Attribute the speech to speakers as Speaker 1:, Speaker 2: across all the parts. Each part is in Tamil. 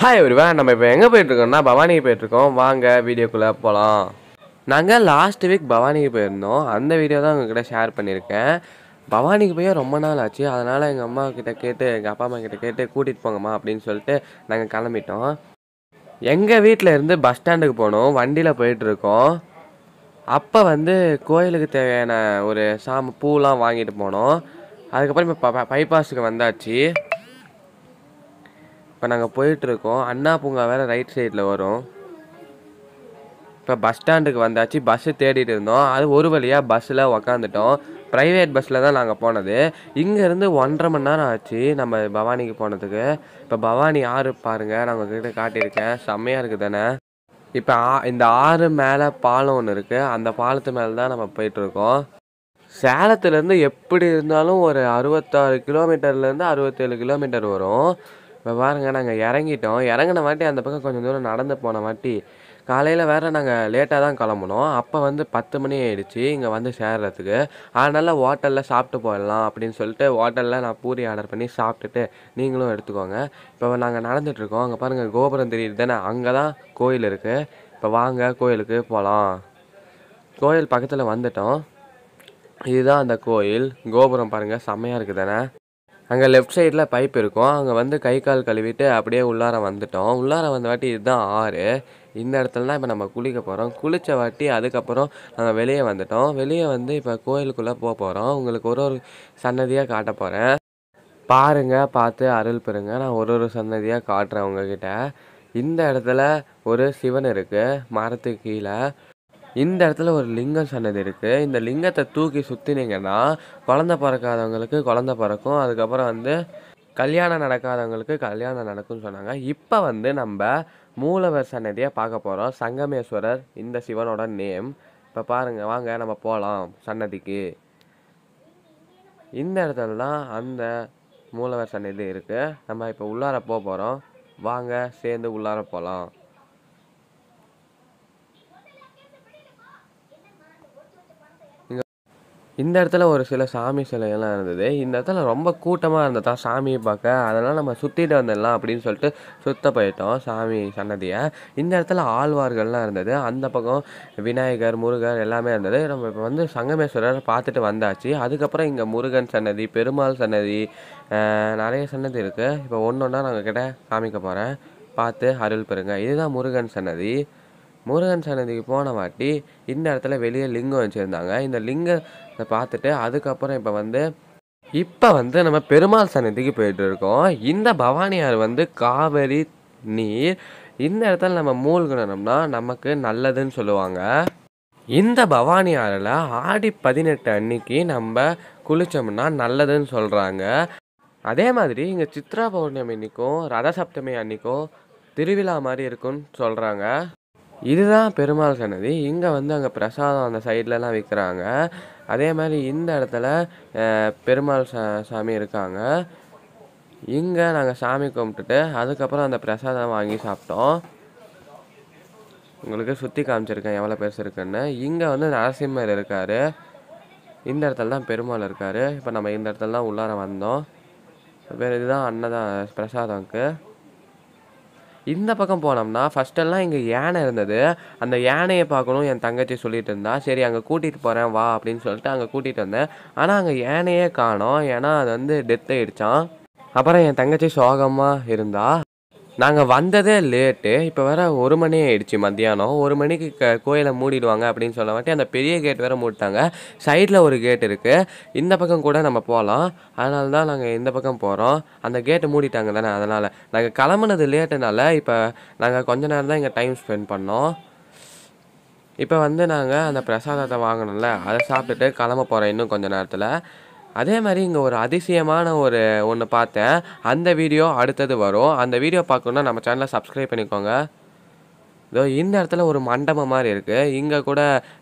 Speaker 1: ஹாய் ஒருவா நம்ம இப்போ எங்கே போயிட்டுருக்கோம்னா பவானிக்கு போயிட்டுருக்கோம் வாங்க வீடியோக்குள்ளே போகலாம் நாங்கள் லாஸ்ட் வீக் பவானிக்கு போயிருந்தோம் அந்த வீடியோ தான் உங்ககிட்ட ஷேர் பண்ணியிருக்கேன் பவானிக்கு போய் ரொம்ப நாள் ஆச்சு அதனால் எங்கள் அம்மா கிட்டே கேட்டு எங்கள் அப்பா அம்மா கிட்டே கேட்டு கூட்டிகிட்டு போங்கம்மா அப்படின்னு சொல்லிட்டு நாங்கள் கிளம்பிட்டோம் எங்கள் வீட்டில் இருந்து பஸ் ஸ்டாண்டுக்கு போனோம் வண்டியில் போயிட்டுருக்கோம் அப்போ வந்து கோயிலுக்கு தேவையான ஒரு சாம் பூலாம் வாங்கிட்டு போனோம் அதுக்கப்புறம் இப்போ பைபாஸுக்கு வந்தாச்சு இப்போ நாங்கள் போயிட்டுருக்கோம் அண்ணா பூங்கா வேறு ரைட் சைடில் வரும் இப்போ பஸ் ஸ்டாண்டுக்கு வந்தாச்சு பஸ்ஸு தேடிட்டு இருந்தோம் அது ஒரு வழியாக பஸ்ஸில் உக்காந்துட்டோம் ப்ரைவேட் பஸ்ஸில் தான் நாங்கள் போனது இங்கேருந்து ஒன்றரை மணி நேரம் ஆச்சு நம்ம பவானிக்கு போனதுக்கு இப்போ பவானி ஆறு பாருங்கள் நான் உங்ககிட்ட காட்டியிருக்கேன் செம்மையாக இருக்குது தானே இப்போ ஆ இந்த ஆறு மேலே பாலம் ஒன்று இருக்குது அந்த பாலத்து மேலே தான் நம்ம போயிட்டுருக்கோம் சேலத்துலேருந்து எப்படி இருந்தாலும் ஒரு அறுபத்தாறு கிலோமீட்டர்லேருந்து அறுபத்தேழு கிலோமீட்டர் வரும் இப்போ பாருங்கள் நாங்கள் இறங்கிட்டோம் இறங்கின வாட்டி அந்த பக்கம் கொஞ்சம் தூரம் நடந்து போன வாட்டி காலையில் வேறு நாங்கள் லேட்டாக தான் கிளம்புனோம் அப்போ வந்து பத்து மணி ஆகிடுச்சு இங்கே வந்து சேர்றதுக்கு அதனால் ஹோட்டலில் சாப்பிட்டு போயிடலாம் அப்படின்னு சொல்லிட்டு ஹோட்டலில் நான் பூரி ஆர்டர் பண்ணி சாப்பிட்டுட்டு நீங்களும் எடுத்துக்கோங்க இப்போ நாங்கள் நடந்துகிட்ருக்கோம் அங்கே பாருங்கள் கோபுரம் தெரியுது தானே அங்கே தான் கோயில் இருக்குது இப்போ வாங்க கோயிலுக்கு போகலாம் கோயில் பக்கத்தில் வந்துட்டோம் இதுதான் அந்த கோயில் கோபுரம் பாருங்கள் செம்மையாக இருக்குது தானே அங்கே லெஃப்ட் சைடில் பைப் இருக்கும் அங்கே வந்து கை கால் கழுவிட்டு அப்படியே உள்ளார வந்துட்டோம் உள்ளார வந்த வாட்டி இதுதான் ஆறு இந்த இடத்துல தான் இப்போ நம்ம குளிக்க போகிறோம் குளித்த வாட்டி அதுக்கப்புறம் நாங்கள் வெளியே வந்துட்டோம் வெளியே வந்து இப்போ கோயிலுக்குள்ளே போக போகிறோம் உங்களுக்கு ஒரு ஒரு சன்னதியாக காட்ட போகிறேன் பாருங்கள் பார்த்து அருள் பெறுங்க நான் ஒரு ஒரு சன்னதியாக காட்டுறேன் உங்ககிட்ட இந்த இடத்துல ஒரு சிவன் இருக்குது மரத்துக்கு கீழே இந்த இடத்துல ஒரு லிங்கம் சன்னதி இருக்குது இந்த லிங்கத்தை தூக்கி சுற்றினீங்கன்னா குழந்த பிறக்காதவங்களுக்கு குழந்த பிறக்கும் அதுக்கப்புறம் வந்து கல்யாணம் நடக்காதவங்களுக்கு கல்யாணம் நடக்கும்னு சொன்னாங்க இப்போ வந்து நம்ம மூலவர் சன்னதியை பார்க்க போகிறோம் சங்கமேஸ்வரர் இந்த சிவனோட நேம் இப்போ பாருங்கள் வாங்க நம்ம போகலாம் சன்னதிக்கு இந்த இடத்துல தான் அந்த மூலவர் சன்னதி இருக்குது நம்ம இப்போ உள்ளார போக போகிறோம் வாங்க சேர்ந்து உள்ளார போகலாம் இந்த இடத்துல ஒரு சில சாமி சிலையெல்லாம் இருந்தது இந்த இடத்துல ரொம்ப கூட்டமாக இருந்ததா சாமியை பார்க்க அதனால் நம்ம சுற்றிட்டு வந்துடலாம் அப்படின்னு சொல்லிட்டு சுத்த போயிட்டோம் சாமி சன்னதியை இந்த இடத்துல ஆழ்வார்கள்லாம் இருந்தது அந்த பக்கம் விநாயகர் முருகர் எல்லாமே இருந்தது நம்ம இப்போ வந்து சங்கமேஸ்வரர் பார்த்துட்டு வந்தாச்சு அதுக்கப்புறம் இங்கே முருகன் சன்னதி பெருமாள் சன்னதி நிறைய சன்னதி இருக்குது இப்போ ஒன்று ஒன்றா நாங்கள் கிட்ட காமிக்க போகிறேன் பார்த்து அருள் பெறுங்க இதுதான் முருகன் சன்னதி முருகன் சன்னதிக்கு போன வாட்டி இந்த இடத்துல வெளியே லிங்கம் வச்சுருந்தாங்க இந்த லிங்கத்தை பார்த்துட்டு அதுக்கப்புறம் இப்போ வந்து இப்போ வந்து நம்ம பெருமாள் சன்னதிக்கு போயிட்டு இருக்கோம் இந்த பவானியார் வந்து காவேரி நீர் இந்த இடத்துல நம்ம மூழ்கினோம்னா நமக்கு நல்லதுன்னு சொல்லுவாங்க இந்த பவானி ஆறில் ஆடி பதினெட்டு அன்னைக்கு நம்ம குளித்தோம்னா நல்லதுன்னு சொல்கிறாங்க அதே மாதிரி இங்கே சித்ரா பௌர்ணமி அன்னைக்கும் ரதசப்தமி அன்னைக்கும் திருவிழா மாதிரி இருக்குன்னு சொல்கிறாங்க இதுதான் பெருமாள் சன்னதி இங்கே வந்து அங்கே பிரசாதம் அந்த சைட்லலாம் விற்கிறாங்க அதே மாதிரி இந்த இடத்துல பெருமாள் சா சாமி இருக்காங்க இங்கே நாங்கள் சாமி கும்பிட்டுட்டு அதுக்கப்புறம் அந்த பிரசாதம் வாங்கி சாப்பிட்டோம் உங்களுக்கு சுற்றி காமிச்சிருக்கேன் எவ்வளோ பெருசு இருக்குன்னு இங்கே வந்து நரசிம்மர் இருக்கார் இந்த இடத்துல தான் பெருமாள் இருக்கார் இப்போ நம்ம இந்த இடத்துல தான் உள்ளார வந்தோம் வேறு இதுதான் அன்னதான் பிரசாதம்க்கு இந்த பக்கம் போனோம்னா ஃபஸ்ட்டெல்லாம் இங்கே யானை இருந்தது அந்த யானையை பார்க்கணும் என் தங்கச்சி சொல்லிட்டு இருந்தா சரி அங்கே கூட்டிகிட்டு போகிறேன் வா அப்படின்னு சொல்லிட்டு அங்கே கூட்டிகிட்டு வந்தேன் ஆனால் அங்கே யானையே காணோம் ஏன்னா அது வந்து டெத் ஆகிடுச்சான் அப்புறம் என் தங்கச்சி சோகமாக இருந்தா நாங்கள் வந்ததே லேட்டு இப்போ வேற ஒரு மணி ஆயிடுச்சு மத்தியானம் ஒரு மணிக்கு க கோயிலை மூடிடுவாங்க அப்படின்னு சொல்ல மாட்டி அந்த பெரிய கேட் வேறு மூட்டாங்க சைடில் ஒரு கேட் இருக்குது இந்த பக்கம் கூட நம்ம போகலாம் அதனால தான் நாங்கள் இந்த பக்கம் போகிறோம் அந்த கேட்டை மூடிட்டாங்க தானே அதனால் நாங்கள் கிளம்புனது லேட்டுனால இப்போ நாங்கள் கொஞ்ச நேரம் தான் இங்கே டைம் ஸ்பெண்ட் பண்ணோம் இப்போ வந்து நாங்கள் அந்த பிரசாதத்தை வாங்கினோம்ல அதை சாப்பிட்டுட்டு கிளம்ப போகிறோம் இன்னும் கொஞ்சம் நேரத்தில் அதே மாதிரி இங்கே ஒரு அதிசயமான ஒரு ஒன்று பார்த்தேன் அந்த வீடியோ அடுத்தது வரும் அந்த வீடியோ பார்க்கணுன்னா நம்ம சேனலை சப்ஸ்கிரைப் பண்ணிக்கோங்க இதோ இந்த இடத்துல ஒரு மண்டபம் மாதிரி இருக்குது இங்கே கூட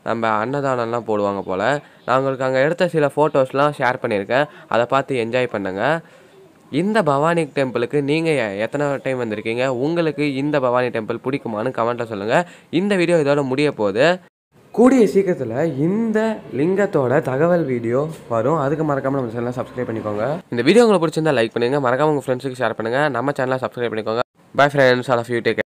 Speaker 1: நம்ம அன்னதானம்லாம் போடுவாங்க போல் நான் உங்களுக்கு அங்கே எடுத்த சில ஃபோட்டோஸ்லாம் ஷேர் பண்ணியிருக்கேன் அதை பார்த்து என்ஜாய் பண்ணுங்கள் இந்த பவானி டெம்பிளுக்கு நீங்கள் எத்தனை டைம் வந்திருக்கீங்க உங்களுக்கு இந்த பவானி டெம்பிள் பிடிக்குமான்னு கமெண்ட்டில் சொல்லுங்கள் இந்த வீடியோ இதோட முடிய போகுது கூடிய சீக்கிரத்தில் இந்த லிங்கத்தோட தகவல் வீடியோ வரும் அதுக்கு மறக்காமல் நம்ம சேனலை சப்ஸ்கிரைப் பண்ணிக்கோங்க இந்த வீடியோ உங்களுக்கு பிடிச்சிருந்தா லைக் பண்ணுங்கள் மறக்காம உங்கள் ஃப்ரெண்ட்ஸுக்கு ஷேர் பண்ணுங்கள் நம்ம சேனலை சப்ஸ்கிரைப் பண்ணிக்கோங்க bye friends all of you take